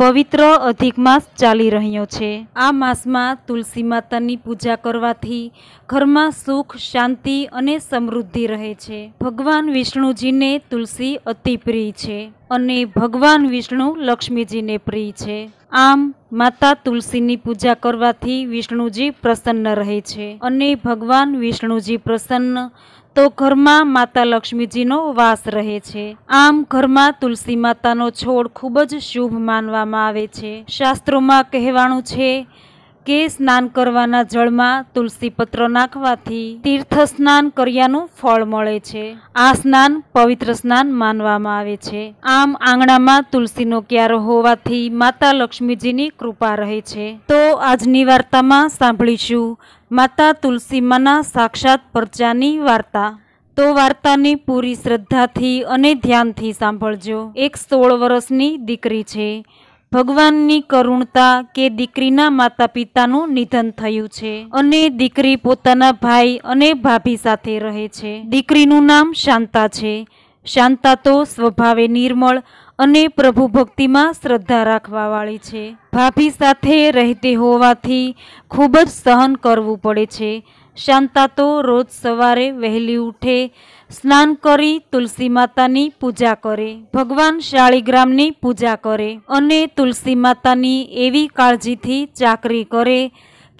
પવિત્ર અધિક માસ ચાલી રહ્યો છે આ માસમાં તુલસી માતાની પૂજા કરવાથી ઘરમાં સુખ શાંતિ અને સમૃદ્ધિ રહે છે ભગવાન વિષ્ણુજીને તુલસી અતિ પ્રિય છે અને ભગવાન વિષ્ણુ લક્ષ્મીજીને પ્રિય છે આમ માતા તુલસીની પૂજા કરવાથી વિષ્ણુજી પ્રસન્ન રહે છે અને ભગવાન વિષ્ણુજી પ્રસન્ન તો ઘરમાં માતા લક્ષ્મીજીનો વાસ રહે છે આમ ઘરમાં તુલસી માતાનો છોડ ખૂબ જ શુભ માનવામાં આવે છે શાસ્ત્રોમાં કહેવાનું છે કે સ્નાન કરવાના જળમાં તુલસી પત્ર નાખવાથી તીર્થ સ્નાન કર્યાનું ફળ મળે છે આ સ્નાન પવિત્ર સ્નાન માનવામાં આવે છે આમ આંગણામાં તુલસીનો ક્યારો હોવાથી માતા લક્ષ્મીજીની કૃપા રહે છે તો આજની વાર્તામાં સાંભળીશું માતા તુલસીમાના સાક્ષાત પરચાની વાર્તા તો વાર્તાની પૂરી શ્રદ્ધાથી અને ધ્યાનથી સાંભળજો એક સોળ વર્ષની દીકરી છે ભગવાનની કરુણતા કે દીકરીના માતા પિતાનું નિધન થયું છે અને દીકરી પોતાના ભાઈ અને ભાભી સાથે રહે છે દીકરીનું નામ શાંતા છે શાંતા તો સ્વભાવે નિર્મળ અને પ્રભુ ભક્તિમાં શ્રદ્ધા રાખવાવાળી છે ભાભી સાથે રહેતી હોવાથી ખૂબ જ સહન કરવું પડે છે શાંતા તો રોજ સવારે વહેલી ઉઠે સ્નાન કરી તુલસી માતાની પૂજા કરે ભગવાન શાળીગ્રામની પૂજા કરે અને તુલસી માતાની એવી કાળજીથી ચાકરી કરે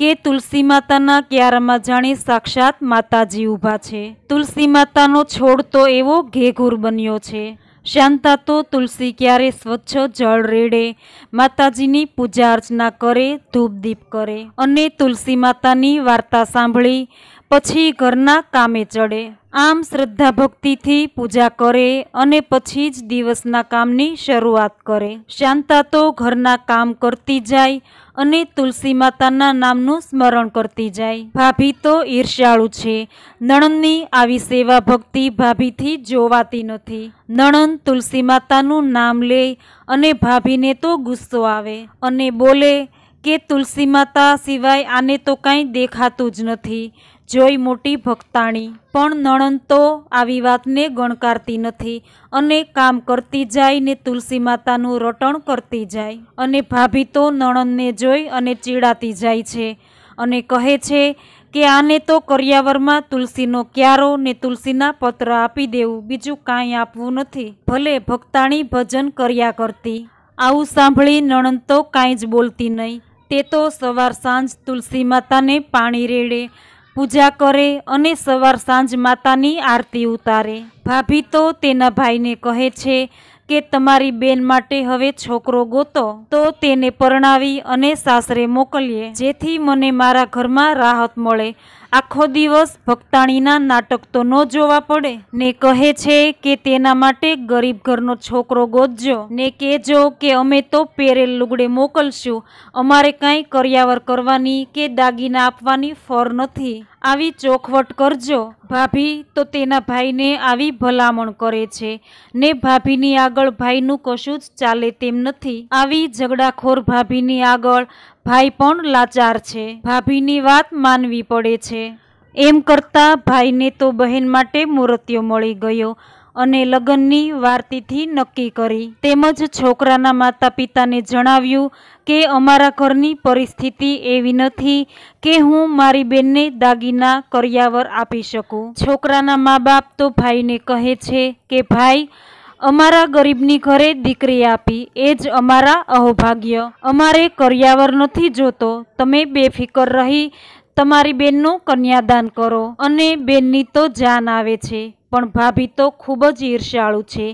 કે તુલસી માતાના ક્યારામાં જાણે સાક્ષાત માતાજી ઊભા છે તુલસી માતાનો છોડ તો એવો ઘેઘૂર બન્યો છે શાંતા તો તુલસી ક્યારે સ્વચ્છ જળ રેડે માતાજીની પૂજા અર્ચના કરે ધૂપદીપ કરે અને તુલસી માતાની વાર્તા સાંભળી પછી ઘરના કામે ચડે આમ શ્રદ્ધા ભક્તિથી પૂજા કરે અને પછી જ દિવસના કામની શરૂઆત કરે શાંતા તો ઘરના કામ કરતી જાય અને તુલસી માતાના નામનું સ્મરણ કરતી જાય ભાભી તો ઈર્ષ્યાળુ છે નણંદની આવી સેવા ભક્તિ ભાભીથી જોવાતી નથી નણંદ તુલસી માતાનું નામ લે અને ભાભીને તો ગુસ્સો આવે અને બોલે કે તુલસી માતા સિવાય આને તો કાંઈ દેખાતું જ નથી જોઈ મોટી ભક્તાણી પણ નણંદ તો આવી વાતને ગણકારતી નથી અને કામ કરતી જાય ને તુલસી માતાનું રટણ કરતી જાય અને ભાભી તો નણંદને જોઈ અને ચીડાતી જાય છે અને કહે છે કે આને તો કરિયાવરમાં તુલસીનો ક્યારો ને તુલસીના પત્ર આપી દેવું બીજું કાંઈ આપવું નથી ભલે ભક્તાણી ભજન કર્યા કરતી આવું સાંભળી નણંદ તો કાંઈ જ બોલતી નહીં તે તો સવાર સાંજ તુલસી માતાને પાણી રેડે પૂજા કરે અને સવાર સાંજ માતાની આરતી ઉતારે ભાભી તો તેના ભાઈને કહે છે કે તમારી બેન માટે હવે છોકરો ગોતો તો તેને પરણાવી અને સાસરે મોકલીએ જેથી મને મારા ઘરમાં રાહત મળે આખો દિવસ ભક્તાણીના નાટક તો ન જોવા પડે ને કહે છે કે તેના માટે ગરીબ ઘરનો છોકરો ગોતજો ને કહેજો કે અમે તો પેરેલ લુગડે મોકલશું અમારે કાંઈ કર્યાવર કરવાની કે દાગીના આપવાની ફર નથી આવી ચોખવટ કરજો ભાભી તો તેના ભાઈને આવી ભલામણ કરે છે ને ભાભીની આગળ ભાઈનું કશું જ ચાલે તેમ નથી આવી ઝઘડાખોર ભાભીની આગળ ભાઈ પણ લાચાર છે ભાભીની વાત માનવી પડે છે એમ કરતાં ભાઈને તો બહેન માટે મૂર્તિઓ મળી ગયો અને લગ્નની વારતીથી નક્કી કરી તેમજ છોકરાના માતા પિતાને જણાવ્યું કે અમારા ઘરની પરિસ્થિતિ એવી નથી કે હું મારી બેનને દાગીના કર્યાવર આપી શકું છોકરાના મા બાપ તો ભાઈને કહે છે કે ભાઈ અમારા ગરીબની ઘરે દીકરી આપી એ જ અમારા અહોભાગ્ય અમારે કર્યાવર નથી જોતો તમે બેફિકર રહી તમારી બેનનું કન્યાદાન કરો અને બેનની તો જાન આવે છે પણ ભાભી તો ખૂબ જ ઈર્ષાળુ છે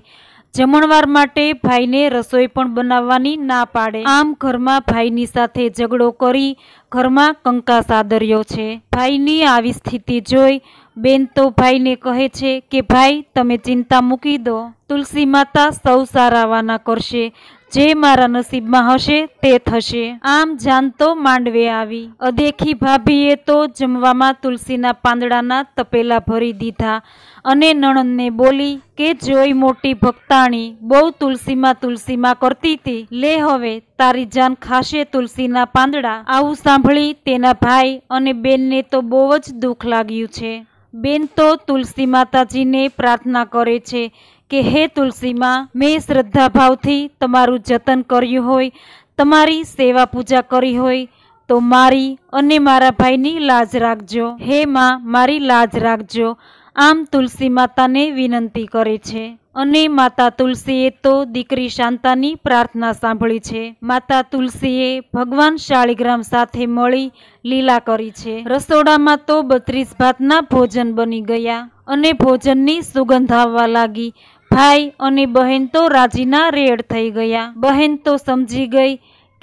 જમણવાર માટે ભાઈને રસોઈ પણ બનાવવાની ના પાડે આમ ઘરમાં ભાઈની સાથે ઝઘડો કરી ઘરમાં કંકાસ આદર્યો છે ભાઈની આવી સ્થિતિ જોઈ બેન તો ભાઈને કહે છે કે ભાઈ તમે ચિંતા મૂકી દો તુલસી માતા સૌ સારાવાના કરશે જે મારા નસીબમાં હશે તે થશે આમ જાનતો માંડવે આવી અદેખી ભાભીએ તો જમવામાં તુલસીના પાંદડાના તપેલા ભરી દીધા અને નણંદને બોલી કે જોઈ મોટી ભક્તાણી બહુ તુલસીમાં તુલસીમાં કરતી હતી લે હવે તારી જાન ખાશે તુલસીના પાંદડા આવું સાંભળી તેના ભાઈ અને બેનને તો બહુ જ દુઃખ લાગ્યું છે બેન તો તુલસી માતાજીને પ્રાર્થના કરે છે કે હે તુલસીમાં મેં શ્રદ્ધાભાવથી તમારું જતન કર્યું હોય તમારી સેવા પૂજા કરી હોય તો મારી અને મારા ભાઈની લાજ રાખજો હે માં મારી લાજ રાખજો આમ તુલસી માતાને વિનંતી કરે છે અને માતા તુલસીએ તો દીકરી શાંતાની પ્રાર્થના સાંભળી છે માતા તુલસીએ ભગવાન શાળીગ્રામ સાથે મળી લીલા કરી છે રસોડામાં તો બત્રીસ ભાતના ભોજન બની ગયા અને ભોજનની સુગંધ આવવા લાગી ભાઈ અને બહેન તો રાજીના રેડ થઈ ગયા બહેન તો સમજી ગઈ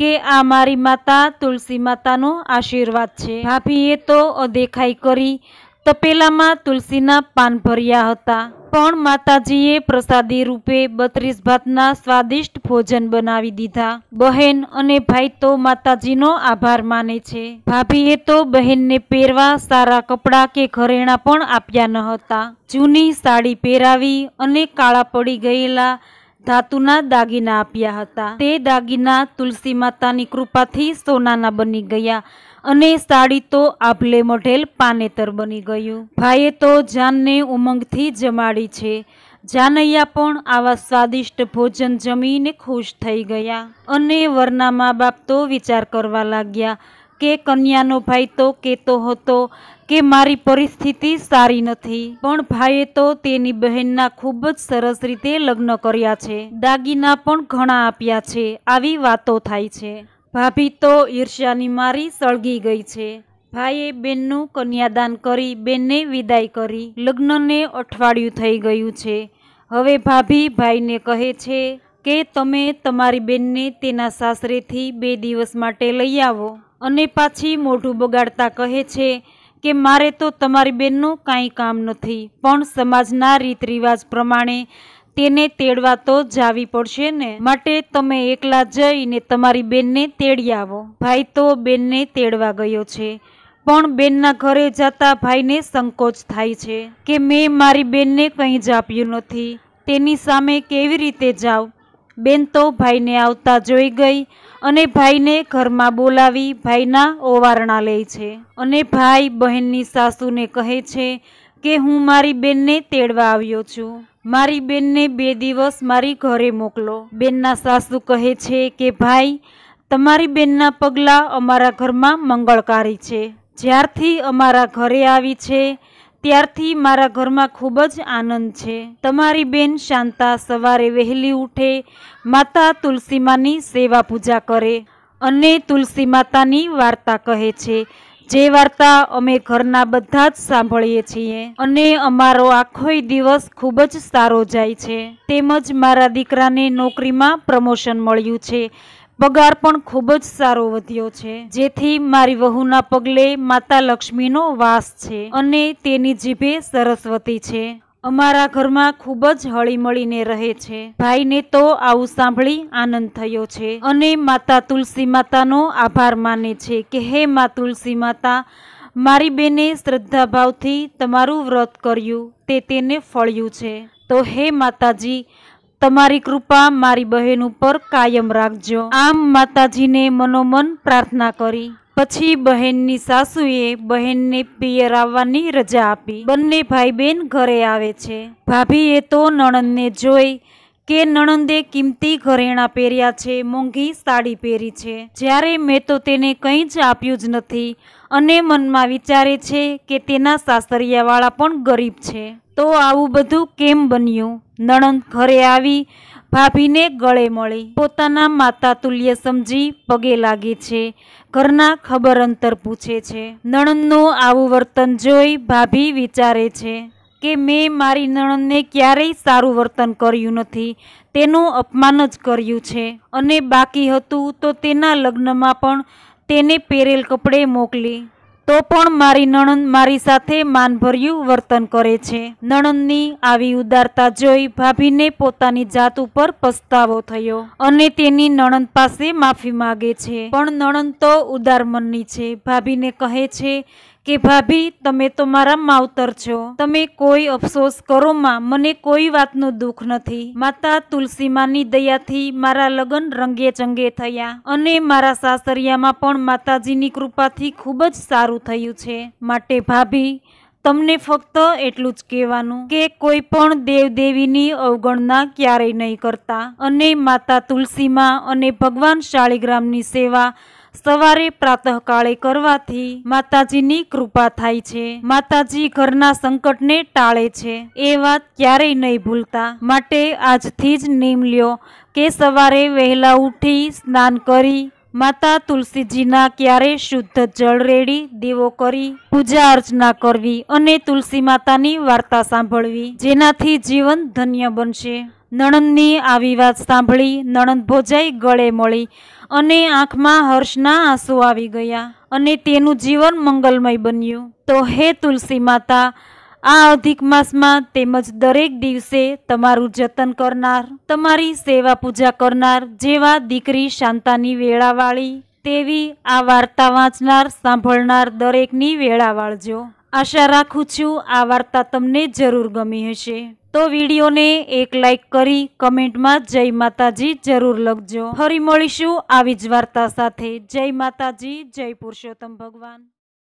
કે આ મારી માતા તુલસી માતાનો આશીર્વાદ છે ભાભીએ તો અદેખાઈ કરી તપેલામાં તુલસીના પાન ભર્યા હતા પણ માતાજીએ પ્રસાદી રૂપે બત્રીસ ભાતના સ્વાદિષ્ટ ભોજન બનાવી દીધા બહેન અને ભાઈ તો માતાજીનો આભાર માને છે ભાભીએ તો બહેનને પહેરવા સારા કપડાં કે ઘરેણા પણ આપ્યા ન હતા જૂની સાડી પહેરાવી અને કાળા પડી ગયેલા ધાતુના દાગીના આપ્યા હતા તે દાગીના તુલસી માતાની કૃપાથી સોનાના બની ગયા અને સાડી તો આભલે મઢેલ પાનેતર બની ગયું ભાઈએ તો જાનને ઉમંગથી જમાડી છે જાનૈયા પણ આવા સ્વાદિષ્ટ ભોજન જમીને ખુશ થઈ ગયા અને વરના મા બાપ તો વિચાર કરવા લાગ્યા કે કન્યાનો ભાઈ તો કહેતો હતો કે મારી પરિસ્થિતિ સારી નથી પણ ભાઈએ તો તેની બહેનના ખૂબ જ સરસ રીતે લગ્ન કર્યા છે દાગીના પણ ઘણા આપ્યા છે આવી વાતો થાય છે ભાભી તો ઈર્ષ્યાની મારી સળગી ગઈ છે ભાઈએ બેનનું કન્યાદાન કરી બેનને વિદાય કરી લગ્નને અઠવાડિયું થઈ ગયું છે હવે ભાભી ભાઈને કહે છે કે તમે તમારી બેનને તેના સાસરેથી બે દિવસ માટે લઈ આવો અને પાછી મોઢું બગાડતા કહે છે કે મારે તો તમારી બેનનું કાંઈ કામ નથી પણ સમાજના રીત રિવાજ પ્રમાણે તેને તેડવા તો જાવી પડશે ને માટે તમે એકલા જઈને તમારી બેનને તેડી આવો ભાઈ તો બેનને તેડવા ગયો છે પણ બેનના ઘરે જતા ભાઈને સંકોચ થાય છે કે મેં મારી બેનને કંઈ જ આપ્યું નથી તેની સામે કેવી રીતે જાઉં બેન તો ભાઈને આવતા જોઈ ગઈ અને ભાઈને ઘરમાં બોલાવી ભાઈના ઓવારણા લે છે અને ભાઈ બહેનની સાસુને કહે છે કે હું મારી બેનને તેડવા આવ્યો છું મારી બેનને બે દિવસ મારી ઘરે મોકલો બેનના સાસુ કહે છે કે ભાઈ તમારી બેનના પગલાં અમારા ઘરમાં મંગળકારી છે જ્યારથી અમારા ઘરે આવી છે ત્યારથી મારા ઘરમાં ખૂબ જ આનંદ છે તમારી બેન શાંતા સવારે વહેલી ઉઠે માતા તુલસી માની સેવા પૂજા કરે અને તુલસી માતાની વાર્તા કહે છે જે વાર્તા અમે ઘરના બધા જ સાંભળીએ છીએ અને અમારો આખોય દિવસ ખૂબ જ સારો જાય છે તેમજ મારા દીકરાને નોકરીમાં પ્રમોશન મળ્યું છે પગાર પણ ખૂબ જ સારો વધ્યો છે જેથી મારી વહુના પગલે માતા લક્ષ્મીનો વાસ છે અને તેની જીભે સરસ્વતી છે અમારા ઘરમાં ખૂબ જ હળીમળીને રહે છે ભાઈને તો આવું સાંભળી આનંદ થયો છે અને માતા તુલસી માતાનો આભાર માને છે કે હે મા તુલસી માતા મારી બેને શ્રદ્ધાભાવથી તમારું વ્રત કર્યું તે તેને ફળ્યું છે તો હે માતાજી તમારી કૃપા મારી બહેન ઉપર કાયમ રાખજો આમ માતાજીને મનોમન પ્રાર્થના કરી પછી બહેનની સાસુએ બહેનને પિયર આવવાની રજા આપી બંને ભાઈ બહેન ઘરે આવે છે ભાભીએ તો નણંદને જોઈ કે નણંદે કિંમતી ઘરેણા પહેર્યા છે મોંઘી સાડી પહેરી છે જ્યારે મેં તો તેને કંઈ જ આપ્યું જ નથી અને મનમાં વિચારે છે કે તેના સાસરિયાવાળા પણ ગરીબ છે તો આવું બધું કેમ બન્યું નણંદ ઘરે આવી ભાભીને ગળે મળી પોતાના માતા તુલ્ય સમજી પગે લાગે છે ઘરના ખબર અંતર પૂછે છે નણંદનું આવું વર્તન જોઈ ભાભી વિચારે છે કે મેં મારી નણંદને ક્યારેય સારું વર્તન કર્યું નથી તેનું અપમાન જ કર્યું છે અને બાકી હતું તો તેના લગ્નમાં પણ તેને પેરેલ કપડે મોકલી તો પણ મારી નણંદ મારી સાથે માનભર્યું વર્તન કરે છે નણંદની આવી ઉદારતા જોઈ ભાભીને પોતાની જાત ઉપર પસ્તાવો થયો અને તેની નણંદ પાસે માફી માગે છે પણ નણંદ તો ઉદાર મનની છે ભાભીને કહે છે કે ભાભી તમે તો મારા માવતર છો તમે કોઈ અફસોસ કરો માં મને કોઈ વાતનું દુઃખ નથી માતા તુલસીમાની દયાથી મારા લગ્ન રંગે ચંગે થયા અને મારા સાસરિયામાં પણ માતાજીની કૃપાથી ખૂબ જ સારું થયું છે માટે ભાભી તમને ફક્ત એટલું જ કહેવાનું કે કોઈ પણ દેવદેવીની અવગણના ક્યારેય નહીં કરતા અને માતા તુલસીમાં અને ભગવાન શાળીગ્રામની સેવા સવારે પ્રાતઃકાળે કરવાથી માતાજીની કૃપા થાય છે માતાજી ઘરના સંકટને ટાળે છે એ વાત ક્યારેય નહીં ભૂલતા માટે આજથી જ નિયમ લ્યો કે સવારે વહેલા ઉઠી સ્નાન કરી માતા તુલસીજીના ક્યારે શુદ્ધ જળ રેડી દેવો કરી પૂજા અર્ચના કરવી અને તુલસી માતાની વાર્તા સાંભળવી જેનાથી જીવન ધન્ય બનશે નણંદની આવી વાત સાંભળી નણંદ ભોજાઈ ગળે મળી અને આંખમાં હર્ષના આંસુ આવી ગયા અને તેનું જીવન મંગલમય બન્યું તો હે તુલસી માતા આ અધિક માસમાં તેમજ દરેક દિવસે તમારું જતન કરનાર તમારી સેવા પૂજા કરનાર જેવા દીકરી શાંતાની વેળાવાળી તેવી આ વાર્તા વાંચનાર સાંભળનાર દરેકની વેળા વાળજો આશા રાખું છું આ વાર્તા તમને જરૂર ગમી હશે તો વિડીયોને એક લાઈક કરી કમેન્ટમાં જય માતાજી જરૂર લખજો ફરી મળીશું આવી જ વાર્તા સાથે જય માતાજી જય પુરુષોત્તમ ભગવાન